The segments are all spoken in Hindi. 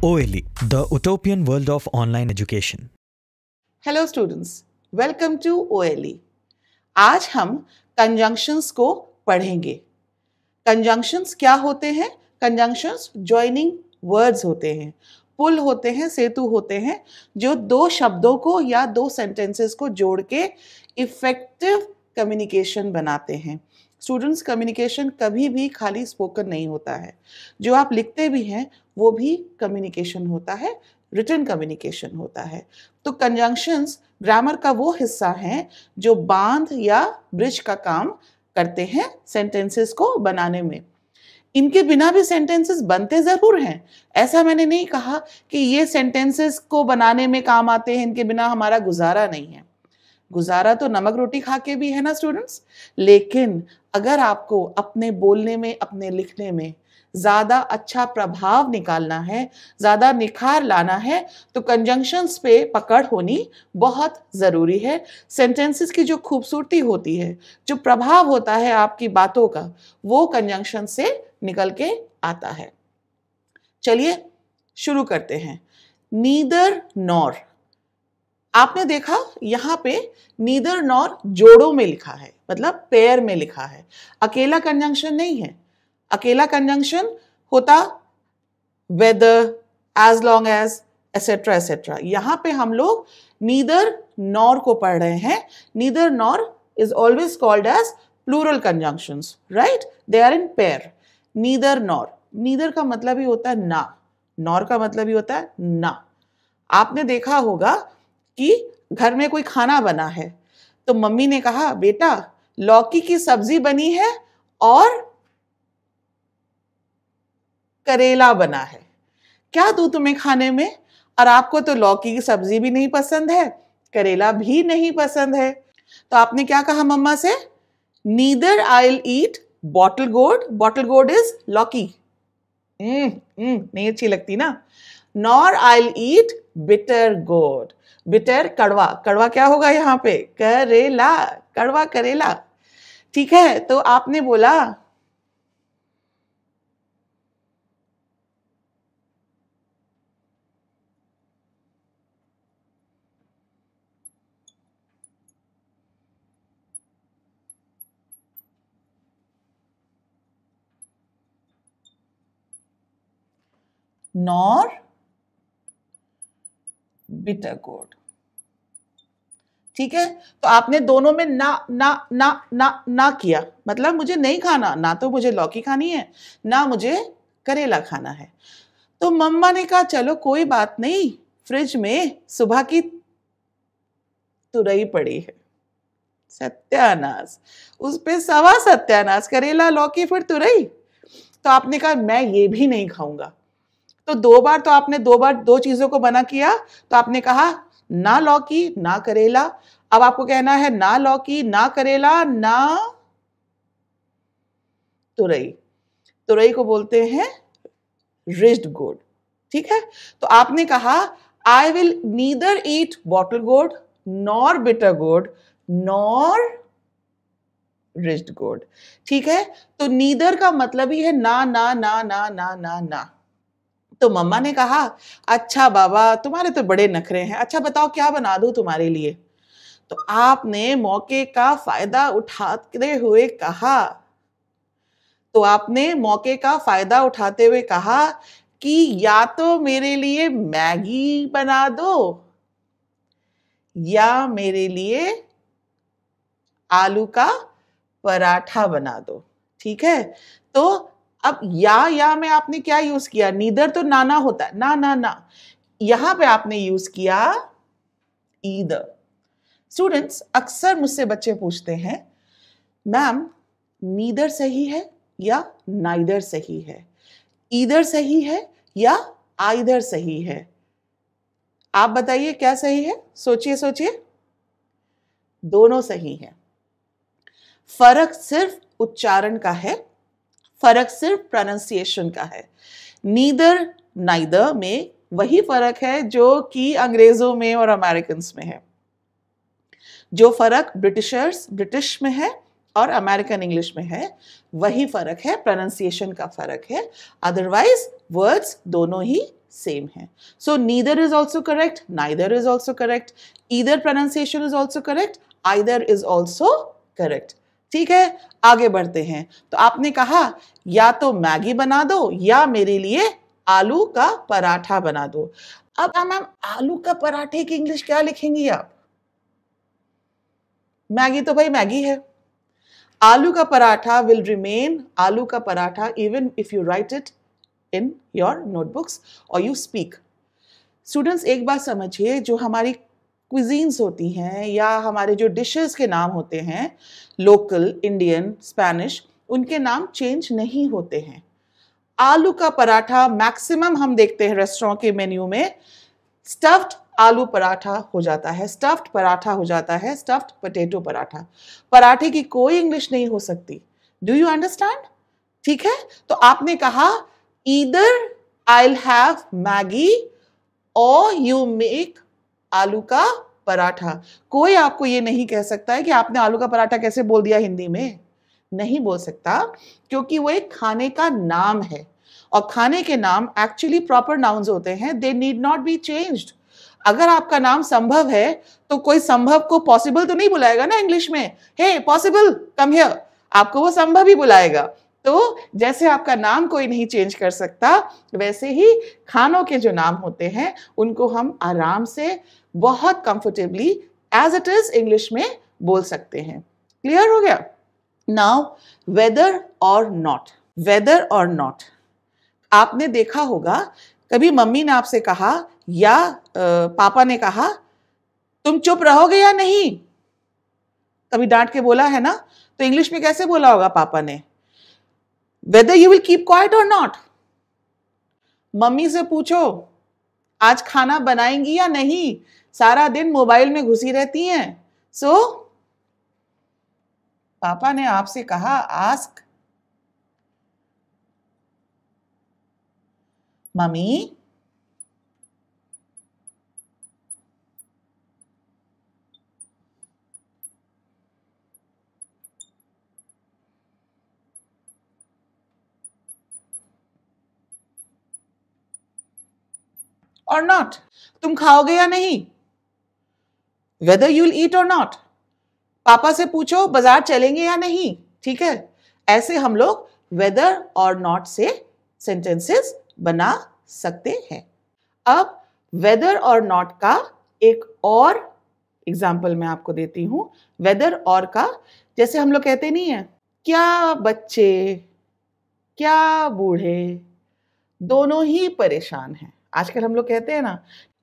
OLE, the utopian world of online education. Hello students, welcome to OLE. आज हम conjunctions को पढ़ेंगे Conjunctions क्या होते हैं Conjunctions joining words होते हैं पुल होते हैं सेतु होते हैं जो दो शब्दों को या दो सेंटेंसेस को जोड़ के इफेक्टिव कम्युनिकेशन बनाते हैं स्टूडेंट्स कम्युनिकेशन कभी भी खाली स्पोकन नहीं होता है जो आप लिखते भी हैं वो भी कम्युनिकेशन होता है रिटर्न कम्युनिकेशन होता है तो कंजंक्शंस ग्रामर का वो हिस्सा है जो बांध या ब्रिज का काम करते हैं सेंटेंसेस को बनाने में इनके बिना भी सेंटेंसेस बनते ज़रूर हैं ऐसा मैंने नहीं कहा कि ये सेंटेंसेस को बनाने में काम आते हैं इनके बिना हमारा गुजारा नहीं है गुजारा तो नमक रोटी खा के भी है ना स्टूडेंट्स लेकिन अगर आपको अपने बोलने में अपने लिखने में ज़्यादा अच्छा प्रभाव निकालना है ज़्यादा निखार लाना है तो कंजंक्शंस पे पकड़ होनी बहुत ज़रूरी है सेंटेंसेस की जो खूबसूरती होती है जो प्रभाव होता है आपकी बातों का वो कंजंक्शन से निकल के आता है चलिए शुरू करते हैं नीदर नॉर आपने देखा यहाँ पे नीदर नॉर जोड़ों में लिखा है मतलब पेयर में लिखा है अकेला कंजंक्शन नहीं है अकेला कंजंक्शन होता whether as long as etcetera etcetera यहाँ पे हम लोग नीदर नॉर को पढ़ रहे हैं neither nor is always called as plural conjunction right they are in pair neither nor neither का मतलब ही होता है ना नॉर का मतलब ही होता है ना आपने देखा होगा कि घर में कोई खाना बना है तो मम्मी ने कहा बेटा लौकी की सब्जी बनी है और करेला बना है क्या दू तुम्हें खाने में और आपको तो लौकी की सब्जी भी नहीं पसंद है करेला भी नहीं पसंद है तो आपने क्या कहा मम्मा से neither I eat bottle gourd bottle gourd is lauki hmm, hmm, नहीं अच्छी लगती ना nor I eat bitter gourd bitter कड़वा कड़वा क्या होगा यहाँ पे करेला कड़वा करेला ठीक है तो आपने बोला नॉर बिटर गोड ठीक है तो आपने दोनों में ना ना ना ना ना किया मतलब मुझे नहीं खाना ना तो मुझे लौकी खानी है ना मुझे करेला खाना है तो मम्मा ने कहा चलो कोई बात नहीं फ्रिज में सुबह की तुरई पड़ी है सत्यानाश उस पर सवा सत्यानाश करेला लौकी फिर तुरई तो आपने कहा मैं ये भी नहीं खाऊंगा तो दो बार तो आपने दो बार दो चीज़ों को बना किया तो आपने कहा ना लौकी ना करेला अब आपको कहना है ना लौकी ना करेला ना तुरई तुरई को बोलते हैं रिज्ड गोड ठीक है तो आपने कहा I will neither eat bottle gourd nor bitter gourd nor ridged gourd ठीक है तो नीदर का मतलब ही है ना ना ना ना ना ना ना तो मम्मा ने कहा अच्छा बाबा तुम्हारे तो बड़े नखरे हैं अच्छा बताओ क्या बना दूँ तुम्हारे लिए तो आपने मौके का फायदा उठाते हुए कहा तो आपने मौके का फायदा उठाते हुए कहा कि या तो मेरे लिए मैगी बना दो या मेरे लिए आलू का पराठा बना दो ठीक है तो अब या या में आपने क्या यूज किया नीदर तो नाना होता है ना ना ना यहां पे आपने यूज किया ईदर स्टूडेंट्स अक्सर मुझसे बच्चे पूछते हैं मैम नीदर सही है या नाइदर सही है ईदर सही है या आइदर सही है आप बताइए क्या सही है सोचिए सोचिए दोनों सही है फर्क सिर्फ उच्चारण का है फर्क सिर्फ प्रोनाउंसिएशन का है नीदर नाइदर में वही फर्क है जो कि अंग्रेजों में और अमेरिकन में है जो फर्क ब्रिटिशर्स ब्रिटिश में है और अमेरिकन इंग्लिश में है वही फ़र्क है प्रोनाउंसिएशन का फ़र्क है अदरवाइज वर्ड्स दोनों ही सेम है so neither is also correct neither is also correct either pronunciation is also correct either is also correct ठीक है आगे बढ़ते हैं तो आपने कहा या तो मैगी बना दो या मेरे लिए आलू का पराठा बना दो अब हाँ मैम आलू का पराठे की इंग्लिश क्या लिखेंगी आप मैगी तो भाई मैगी है आलू का पराठा विल रिमेन आलू का paratha even if you write it in your notebooks और यू स्पीक स्टूडेंट्स एक बात समझिए जो हमारी क्विजीन्स होती हैं या हमारे जो डिशेस के नाम होते हैं लोकल इंडियन स्पैनिश उनके नाम चेंज नहीं होते हैं आलू का पराठा मैक्सिमम हम देखते हैं रेस्टोरों के मेन्यू में स्टफ्ड आलू पराठा हो जाता है स्टफ्ड पराठा हो जाता है स्टफ्ड पटेटो पराठा पराठे की कोई इंग्लिश नहीं हो सकती डू यू अंडरस्टैंड ठीक है तो आपने कहा ईदर आई हैव मैगी और यू मेक आलू का पराठा कोई आपको ये नहीं कह सकता है कि आपने आलू का पराठा कैसे बोल दिया हिंदी में नहीं बोल सकता क्योंकि वो एक खाने का नाम है और खाने के नाम एक्चुअली प्रॉपर नाउन्स होते हैं they need not be changed अगर आपका नाम संभव है तो कोई संभव को पॉसिबल तो नहीं बुलाएगा ना इंग्लिश में हे पॉसिबल कम हियर आपको वो संभव ही बुलाएगा तो जैसे आपका नाम कोई नहीं चेंज कर सकता वैसे ही खानों के जो नाम होते हैं उनको हम आराम से बहुत comfortably as it is English में बोल सकते हैं क्लियर हो गया now whether or not whether or not आपने देखा होगा कभी मम्मी ने आपसे कहा या आ, पापा ने कहा तुम चुप रहोगे या नहीं कभी डांट के बोला है ना तो इंग्लिश में कैसे बोला होगा पापा ने whether you will keep quiet or not मम्मी से पूछो आज खाना बनाएंगी या नहीं सारा दिन मोबाइल में घुसी रहती हैं सो so, पापा ने आपसे कहा आस्क मम्मी और नॉट तुम खाओगे या नहीं वेदर यूल ईट और नॉट पापा से पूछो बाजार चलेंगे या नहीं ठीक है ऐसे हम लोग वेदर और नॉट से सेंटेंसेस बना सकते हैं अब वेदर और नॉट का एक और एग्जाम्पल मैं आपको देती हूँ वेदर और का जैसे हम लोग कहते नहीं है क्या बच्चे क्या बूढ़े दोनों ही परेशान हैं आजकल हम लोग कहते हैं ना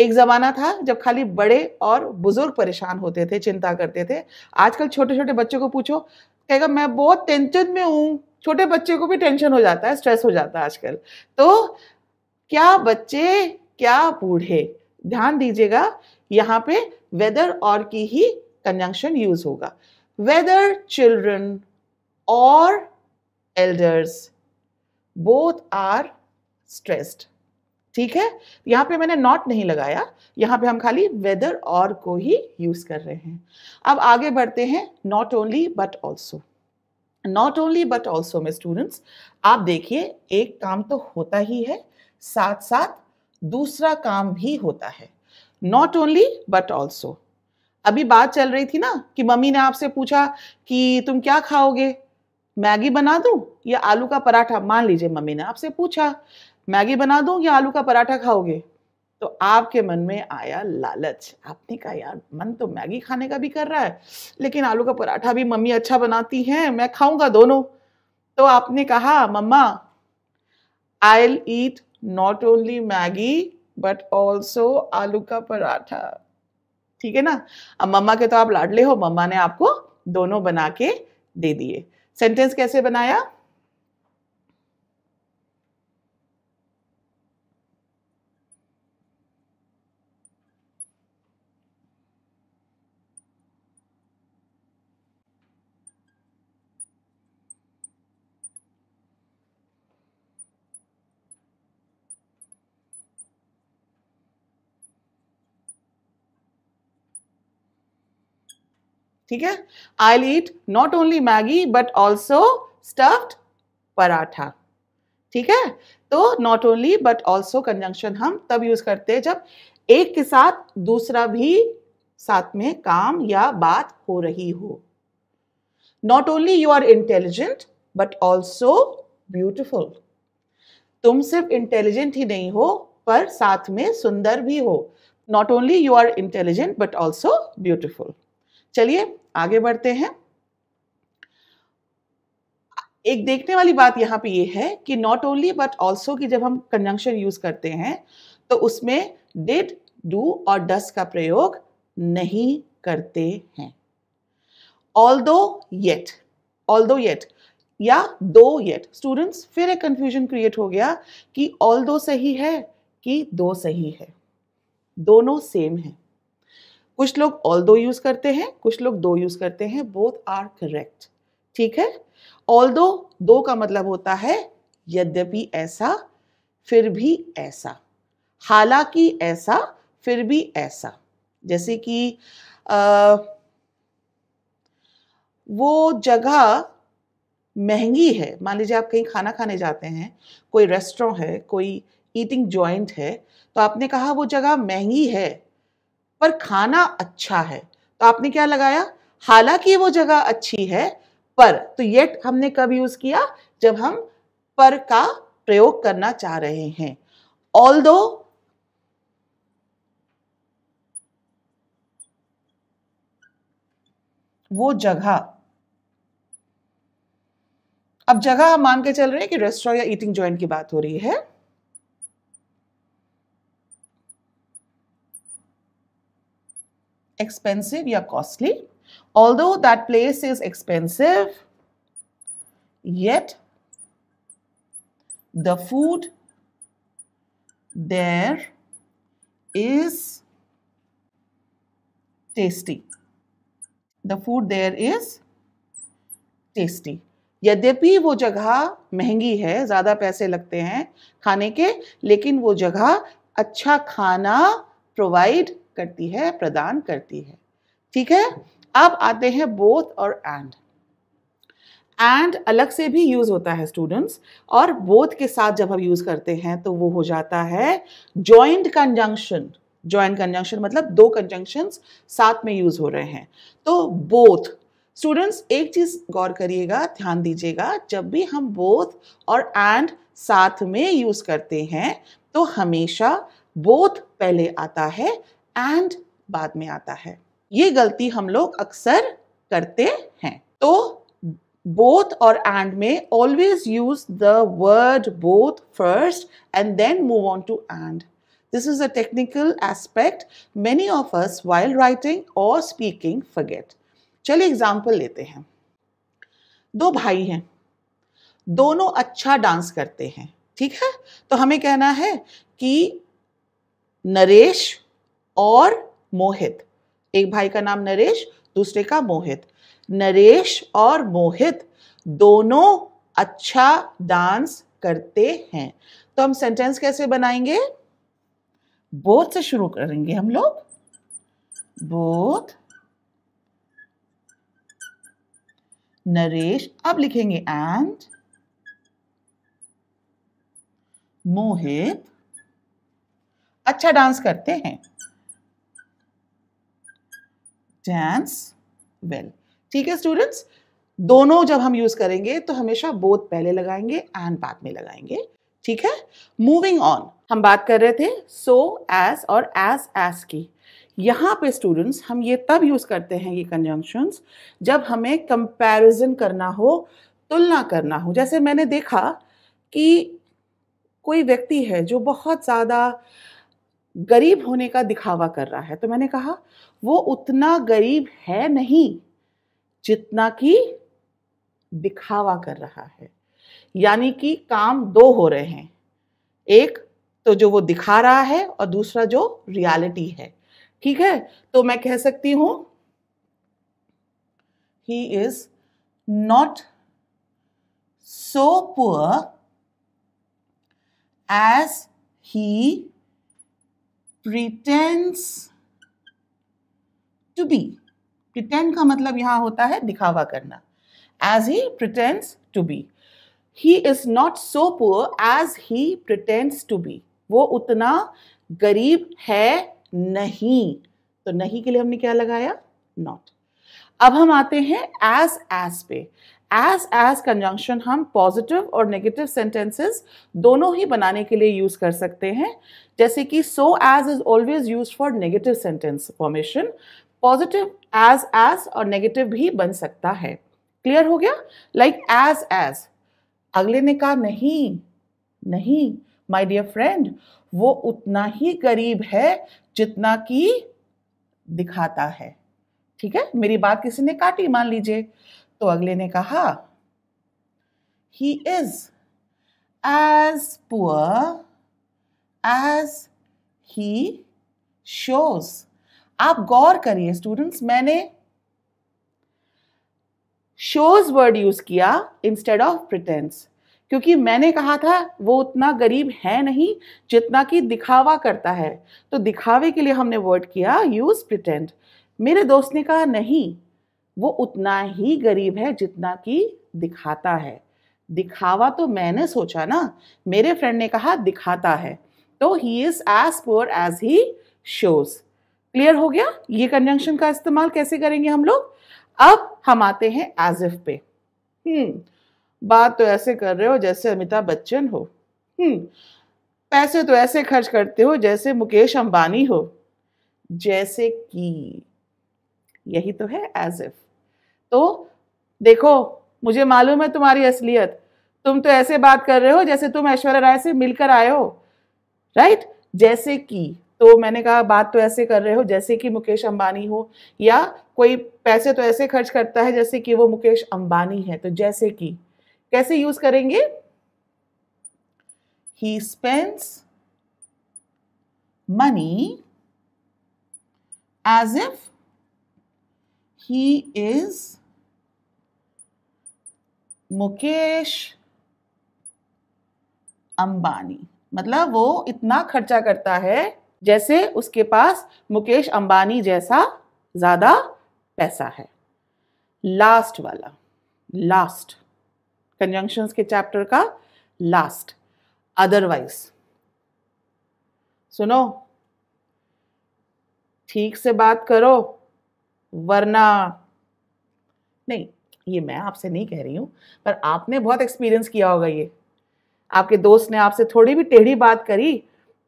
एक ज़माना था जब खाली बड़े और बुज़ुर्ग परेशान होते थे चिंता करते थे आजकल छोटे छोटे बच्चों को पूछो कहेगा मैं बहुत टेंशन में हूँ छोटे बच्चे को भी टेंशन हो जाता है स्ट्रेस हो जाता है आजकल तो क्या बच्चे क्या बूढ़े ध्यान दीजिएगा यहाँ पे वेदर और की ही कंजंक्शन यूज होगा whether children or elders both are stressed ठीक है यहाँ पे मैंने नॉट नहीं लगाया यहाँ पे हम खाली वेदर और को ही यूज़ कर रहे हैं अब आगे बढ़ते हैं not only but also not only but also में स्टूडेंट्स आप देखिए एक काम तो होता ही है साथ साथ दूसरा काम भी होता है नॉट ओनली बट ऑल्सो अभी बात चल रही थी ना कि मम्मी ने आपसे पूछा कि तुम क्या खाओगे मैगी बना दूं या आलू का पराठा मान लीजिए मम्मी ने आपसे पूछा मैगी बना दूं या आलू का पराठा खाओगे तो आपके मन में आया लालच आपने कहा यार मन तो मैगी खाने का भी कर रहा है लेकिन आलू का पराठा भी मम्मी अच्छा बनाती है मैं खाऊंगा दोनों तो आपने कहा mamma I eat not only Maggi but also aloo का पराठा ठीक है ना अब मम्मा के तो आप लाडले हो मम्मा ने आपको दोनों बना के दे दिए सेंटेंस कैसे बनाया ठीक है I will eat not only Maggi but also stuffed paratha ठीक है तो not only but also conjunction हम तब यूज करते हैं जब एक के साथ दूसरा भी साथ में काम या बात हो रही हो not only you are intelligent but also beautiful तुम सिर्फ इंटेलिजेंट ही नहीं हो पर साथ में सुंदर भी हो not only you are intelligent but also beautiful चलिए आगे बढ़ते हैं एक देखने वाली बात यहाँ पे ये है कि नॉट ओनली बट ऑल्सो कि जब हम कंजंक्शन यूज करते हैं तो उसमें डिड डू और डस का प्रयोग नहीं करते हैं ऑल दो येट ऑल दो येट या दो येट स्टूडेंट्स फिर एक कंफ्यूजन क्रिएट हो गया कि ऑल दो सही है कि दो सही है दोनों सेम है कुछ लोग ऑल दो यूज़ करते हैं कुछ लोग दो यूज़ करते हैं बोथ आर करेक्ट ठीक है ऑल दो दो का मतलब होता है यद्यपि ऐसा फिर भी ऐसा हालांकि ऐसा फिर भी ऐसा जैसे कि आ, वो जगह महंगी है मान लीजिए आप कहीं खाना खाने जाते हैं कोई रेस्टोरेंट है कोई ईटिंग जॉइंट है तो आपने कहा वो जगह महंगी है पर खाना अच्छा है तो आपने क्या लगाया हालांकि वो जगह अच्छी है पर तो येट हमने कब यूज किया जब हम पर का प्रयोग करना चाह रहे हैं ऑल दो वो जगह अब जगह हम मान के चल रहे हैं कि रेस्टोरेंट या ईटिंग ज्वाइंट की बात हो रही है expensive या costly. Although that place is expensive, yet the food there is tasty. The food there is tasty. यद्यपि वो जगह महंगी है ज़्यादा पैसे लगते हैं खाने के लेकिन वो जगह अच्छा खाना प्रोवाइड करती है प्रदान करती है ठीक है अब आते हैं बोथ और एंड एंड अलग से भी यूज होता है स्टूडेंट्स और बोथ के साथ जब हम यूज करते हैं तो वो हो जाता है ज्वाइंट कंजंक्शन ज्वाइंट कंजंक्शन मतलब दो कंजंक्शन साथ में यूज हो रहे हैं तो बोथ स्टूडेंट्स एक चीज गौर करिएगा ध्यान दीजिएगा जब भी हम बोथ और एंड साथ में यूज करते हैं तो हमेशा बोथ पहले आता है एंड बाद में आता है ये गलती हम लोग अक्सर करते हैं तो बोथ और एंड में always use the word both first and then move on to and this is a technical aspect many of us while writing और स्पीकिंग फगेट चलिए एग्जाम्पल लेते हैं दो भाई हैं दोनों अच्छा डांस करते हैं ठीक है तो हमें कहना है कि नरेश और मोहित एक भाई का नाम नरेश दूसरे का मोहित नरेश और मोहित दोनों अच्छा डांस करते हैं तो हम सेंटेंस कैसे बनाएंगे बोध से शुरू करेंगे हम लोग बोध नरेश अब लिखेंगे एंड मोहित अच्छा डांस करते हैं डैंस वेल ठीक है स्टूडेंट्स दोनों जब हम यूज करेंगे तो हमेशा बोथ पहले लगाएंगे एंड बाद में लगाएंगे ठीक है मूविंग ऑन हम बात कर रहे थे सो so, एज और एज एज की यहाँ पे स्टूडेंट्स हम ये तब यूज़ करते हैं ये कंजंक्शंस जब हमें कंपैरिजन करना हो तुलना करना हो जैसे मैंने देखा कि कोई व्यक्ति है जो बहुत ज़्यादा गरीब होने का दिखावा कर रहा है तो मैंने कहा वो उतना गरीब है नहीं जितना कि दिखावा कर रहा है यानी कि काम दो हो रहे हैं एक तो जो वो दिखा रहा है और दूसरा जो रियलिटी है ठीक है तो मैं कह सकती हूं he is not so poor as he pretends to be pretend का मतलब यहां होता है दिखावा करना as he pretends to be he is not so poor as he pretends to be वो उतना गरीब है नहीं तो नहीं के लिए हमने क्या लगाया नॉट अब हम आते हैं एज एज पे एज एज कंजंक्शन हम पॉजिटिव और नेगेटिव सेंटेंसेस दोनों ही बनाने के लिए यूज़ कर सकते हैं जैसे कि so as is always use for negative sentence formation positive as as और नेगेटिव भी बन सकता है क्लियर हो गया लाइक एज एज अगले ने कहा नहीं नहीं माई डियर फ्रेंड वो उतना ही गरीब है जितना कि दिखाता है ठीक है मेरी बात किसी ने काटी मान लीजिए तो अगले ने कहा he is as poor as he shows आप गौर करिए स्टूडेंट्स मैंने शोज वर्ड यूज किया इंस्टेड ऑफ प्रिटेंस क्योंकि मैंने कहा था वो उतना गरीब है नहीं जितना कि दिखावा करता है तो दिखावे के लिए हमने वर्ड किया यूज प्रिटेंड मेरे दोस्त ने कहा नहीं वो उतना ही गरीब है जितना कि दिखाता है दिखावा तो मैंने सोचा ना मेरे फ्रेंड ने कहा दिखाता है तो he is as poor as he shows clear हो गया ये कंजंक्शन का इस्तेमाल कैसे करेंगे हम लोग अब हम आते हैं एज इफ पे हम्म बात तो ऐसे कर रहे हो जैसे अमिताभ बच्चन हो हम्म पैसे तो ऐसे खर्च करते हो जैसे मुकेश अंबानी हो जैसे कि यही तो है एज इफ तो देखो मुझे मालूम है तुम्हारी असलियत तुम तो ऐसे बात कर रहे हो जैसे तुम ऐश्वर्या राय से मिलकर आए हो राइट जैसे कि तो मैंने कहा बात तो ऐसे कर रहे हो जैसे कि मुकेश अंबानी हो या कोई पैसे तो ऐसे खर्च करता है जैसे कि वो मुकेश अंबानी है तो जैसे कि कैसे यूज करेंगे he spends money as if he is Mukesh Ambani मतलब वो इतना खर्चा करता है जैसे उसके पास मुकेश अंबानी जैसा ज़्यादा पैसा है लास्ट वाला लास्ट कंजंक्शन के चैप्टर का लास्ट अदरवाइज सुनो ठीक से बात करो वरना नहीं ये मैं आपसे नहीं कह रही हूँ पर आपने बहुत एक्सपीरियंस किया होगा ये आपके दोस्त ने आपसे थोड़ी भी टेढ़ी बात करी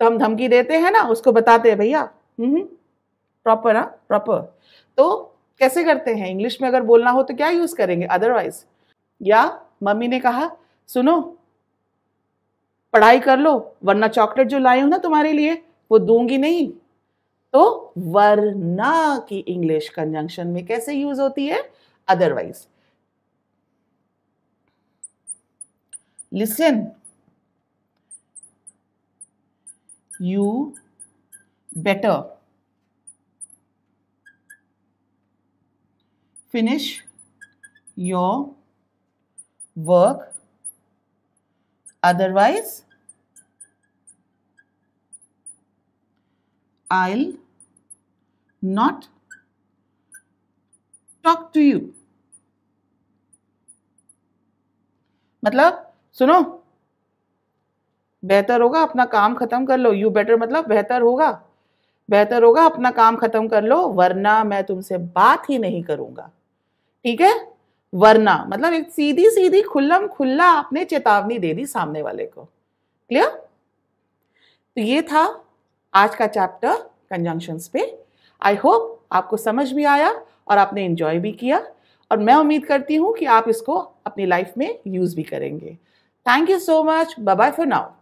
तो हम धमकी देते हैं ना उसको बताते हैं भैया प्रॉपर हम्म, हम्म, हाँ प्रॉपर तो कैसे करते हैं इंग्लिश में अगर बोलना हो तो क्या यूज़ करेंगे अदरवाइज या मम्मी ने कहा सुनो पढ़ाई कर लो वरना चॉकलेट जो लाई हूँ ना तुम्हारे लिए वो दूंगी नहीं तो वरना की इंग्लिश कंजंक्शन में कैसे यूज होती है otherwise listen you better finish your work otherwise I'll not talk to you मतलब सुनो बेहतर होगा अपना काम खत्म कर लो यू बेटर मतलब बेहतर होगा बेहतर होगा अपना काम खत्म कर लो वरना मैं तुमसे बात ही नहीं करूंगा ठीक है वरना मतलब एक सीधी सीधी खुल्लम खुल्ला आपने चेतावनी दे दी सामने वाले को क्लियर तो ये था आज का चैप्टर कंजंक्शंस पे आई होप आपको समझ भी आया और आपने इन्जॉय भी किया और मैं उम्मीद करती हूँ कि आप इसको अपनी लाइफ में यूज़ भी करेंगे thank you so much bye for now